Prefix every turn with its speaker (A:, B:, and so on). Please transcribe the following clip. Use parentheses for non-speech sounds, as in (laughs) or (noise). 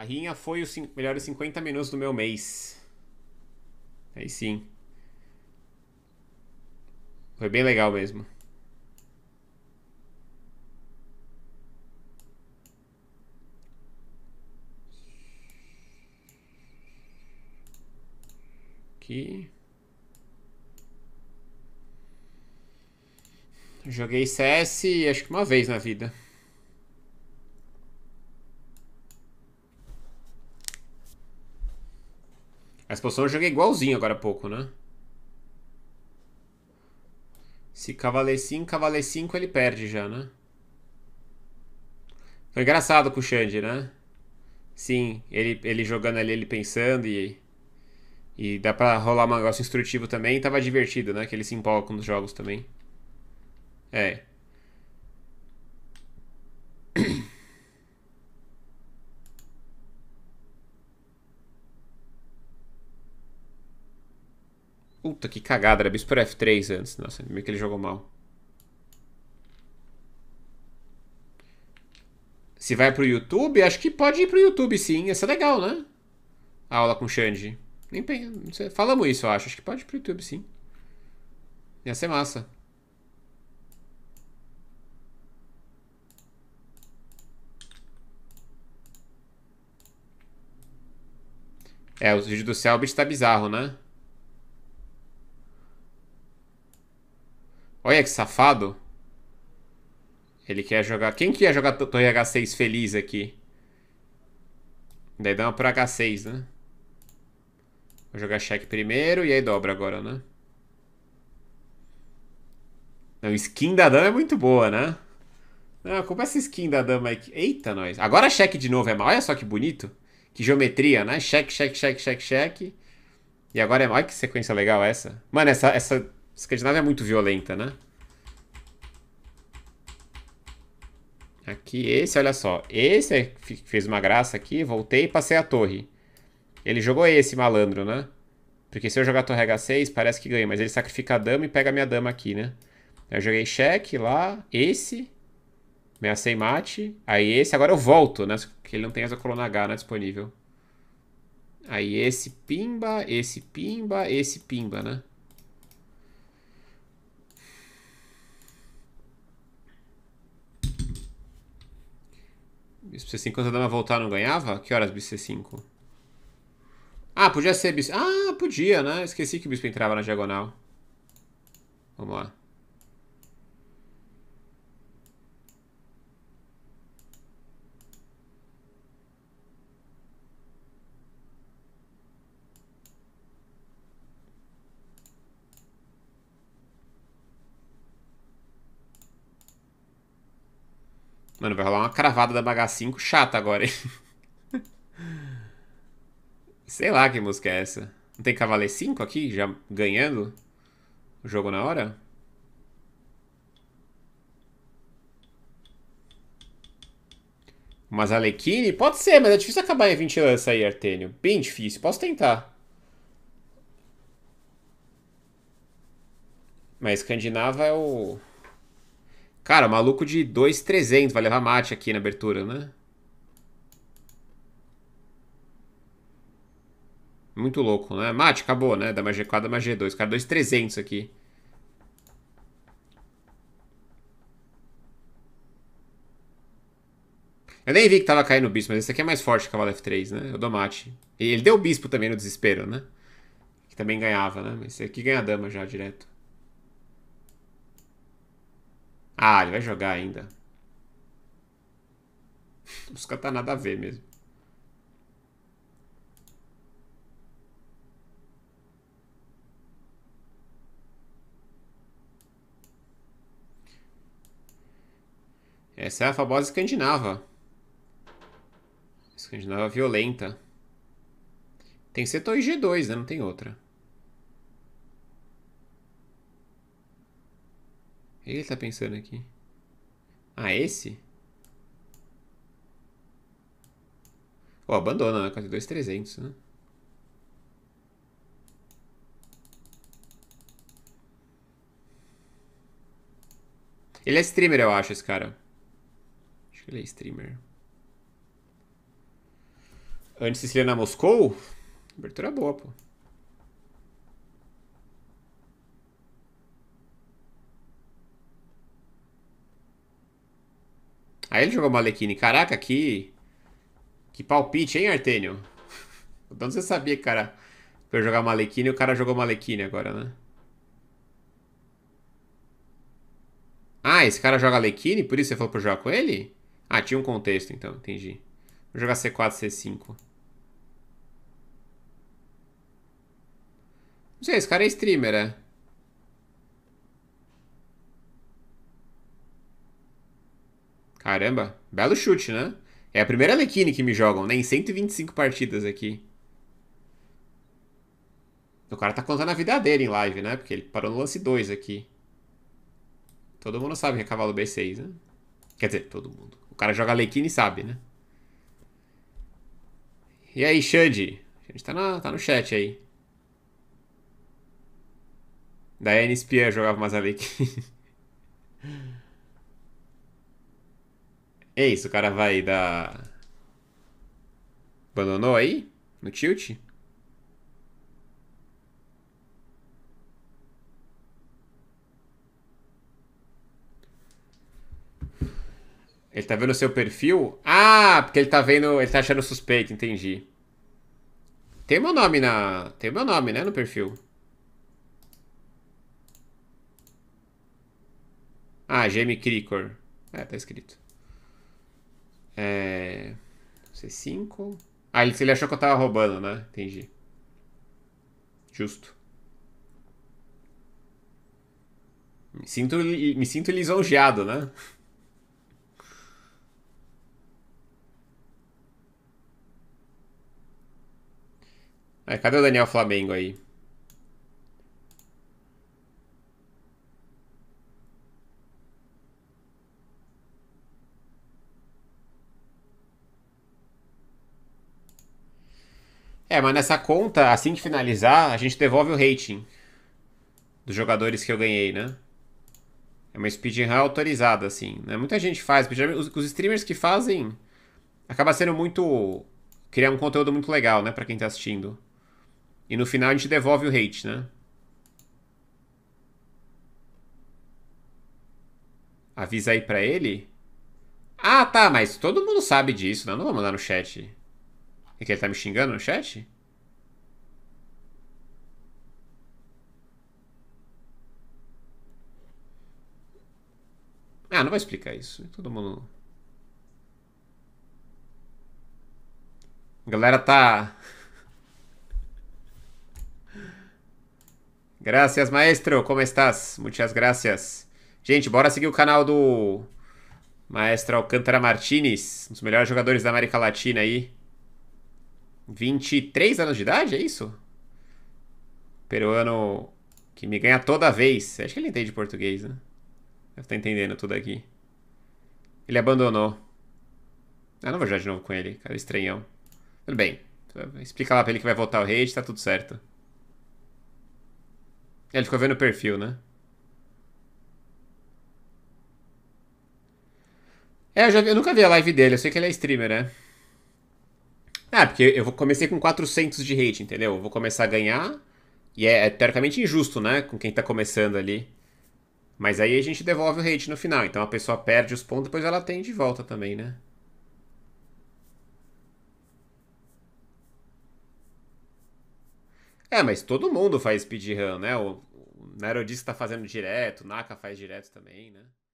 A: A rinha foi os melhores 50 minutos do meu mês. Aí sim. Foi bem legal mesmo. Aqui. Joguei CS acho que uma vez na vida. A poção eu joguei igualzinho agora há pouco, né? Se cavalei 5, cavalei 5 ele perde já, né? Foi engraçado com o Xande, né? Sim, ele, ele jogando ali, ele pensando e... E dá pra rolar um negócio instrutivo também. E tava divertido, né? Que ele se empolga com os jogos também. É. Puta, que cagada. Era bispo F3 antes. Nossa, meio que ele jogou mal. Se vai pro YouTube, acho que pode ir pro YouTube, sim. Ia ser legal, né? A aula com o Xande. Nem sei, Falamos isso, eu acho. Acho que pode ir pro YouTube, sim. Ia ser massa. É, o vídeo do Selbit tá bizarro, né? Olha que safado. Ele quer jogar... Quem que ia jogar Torre H6 feliz aqui? Daí dá uma pra H6, né? Vou jogar cheque primeiro e aí dobra agora, né? Não, skin da dama é muito boa, né? Não, como essa skin da dama aqui. Eita, nós. Agora cheque de novo é mal. Olha só que bonito. Que geometria, né? Cheque, cheque, cheque, cheque, cheque. E agora é mal. Olha que sequência legal essa. Mano, essa, essa Escandinávia é muito violenta, né? Aqui, esse, olha só. Esse é fez uma graça aqui, voltei e passei a torre. Ele jogou esse malandro, né? Porque se eu jogar a torre H6, parece que ganha. Mas ele sacrifica a dama e pega a minha dama aqui, né? Eu joguei cheque lá, esse. Ameacei mate. Aí esse, agora eu volto, né? Porque ele não tem essa coluna H, né? Disponível. Aí esse pimba, esse pimba, esse pimba, né? c 5 quando a dama voltar não ganhava? Que horas C 5 Ah, podia ser Bispo... Ah, podia, né? Esqueci que o bispo entrava na diagonal. Vamos lá. Mano, vai rolar uma cravada da BH5 chata agora, hein? (laughs) Sei lá que música é essa. Não tem Cavaleiro 5 aqui? Já ganhando o jogo na hora? Mas Alequine? Pode ser, mas é difícil acabar em 20 lança aí, Artênio. Bem difícil. Posso tentar. Mas Escandinava é o... Cara, maluco de 2,300 vai levar mate aqui na abertura, né? Muito louco, né? Mate, acabou, né? Da g 4, da g 2. Cara, 2,300 aqui. Eu nem vi que tava caindo o bispo, mas esse aqui é mais forte que o cavalo F3, né? Eu dou mate. E ele deu o bispo também no desespero, né? Que também ganhava, né? Mas Esse aqui ganha a dama já direto. Ah, ele vai jogar ainda. Os caras tá nada a ver mesmo. Essa é a famosa escandinava. Escandinava violenta. Tem que ser G2, né? Não tem outra. Ele tá pensando aqui. Ah, esse? Ó, oh, abandona, né? 2,300, né? Ele é streamer, eu acho, esse cara. Acho que ele é streamer. Antes na Moscou? Abertura boa, pô. Aí ele jogou Malekine. Caraca, que. Que palpite, hein, Artênio? (laughs) Então você sabia, cara, que eu ia jogar Malekine e o cara jogou Malekine agora, né? Ah, esse cara joga Malekine, por isso você falou pra eu jogar com ele? Ah, tinha um contexto então, entendi. Vou jogar C4, C5. Não sei, esse cara é streamer, é? Caramba, belo chute, né? É a primeira Lequine que me jogam, né? Em 125 partidas aqui. O cara tá contando a vida dele em live, né? Porque ele parou no lance 2 aqui. Todo mundo sabe que é cavalo B6, né? Quer dizer, todo mundo. O cara joga Lequine e sabe, né? E aí, Xande? A gente tá, na, tá no chat aí. Daiane Espia jogava mais Lequine. (laughs) É isso, o cara vai dar. Abandonou aí? No tilt? Ele tá vendo o seu perfil? Ah, porque ele tá vendo. Ele tá achando suspeito, entendi. Tem meu nome na. Tem meu nome, né, no perfil. Ah, Jamie Cricor. É, tá escrito. É. C5. Ah, ele, achou que eu tava roubando, né? Entendi. Justo. Me sinto, me sinto lisonjeado, né? É, (laughs) cadê o Daniel Flamengo aí? É, mas nessa conta, assim que finalizar, a gente devolve o rating dos jogadores que eu ganhei, né? É uma speedrun autorizada, assim. Né? Muita gente faz. Os, streamers que fazem acaba sendo muito. criar um conteúdo muito legal, né? Pra quem tá assistindo. E no final a gente devolve o hate, né? Avisa aí pra ele. Ah, tá, mas todo mundo sabe disso, né? Não vou mandar no chat. É que ele tá me xingando no chat? Ah, não vai explicar isso. Todo mundo. A galera tá. (laughs) Graças, maestro. Como estás? Muitas graças. Gente, bora seguir o canal do Maestro Alcântara Martinez, um dos melhores jogadores da América Latina aí. 23 anos de idade, é isso? Peruano que me ganha toda vez. Acho que ele entende português, né? Deve estar tá entendendo tudo aqui. Ele abandonou. Ah, não vou jogar de novo com ele, cara estranhão. Tudo bem. Explica lá pra ele que vai voltar o rage, tá tudo certo. Ele ficou vendo o perfil, né? É, eu, já, eu nunca vi a live dele, eu sei que ele é streamer, né? Ah, porque eu comecei com 400 de rate, entendeu? Eu vou começar a ganhar e é, é teoricamente injusto, né? Com quem tá começando ali. Mas aí a gente devolve o rate no final. Então a pessoa perde os pontos, depois ela tem de volta também, né? É, mas todo mundo faz speedrun, né? O, o Narodis tá fazendo direto, o Naka faz direto também, né?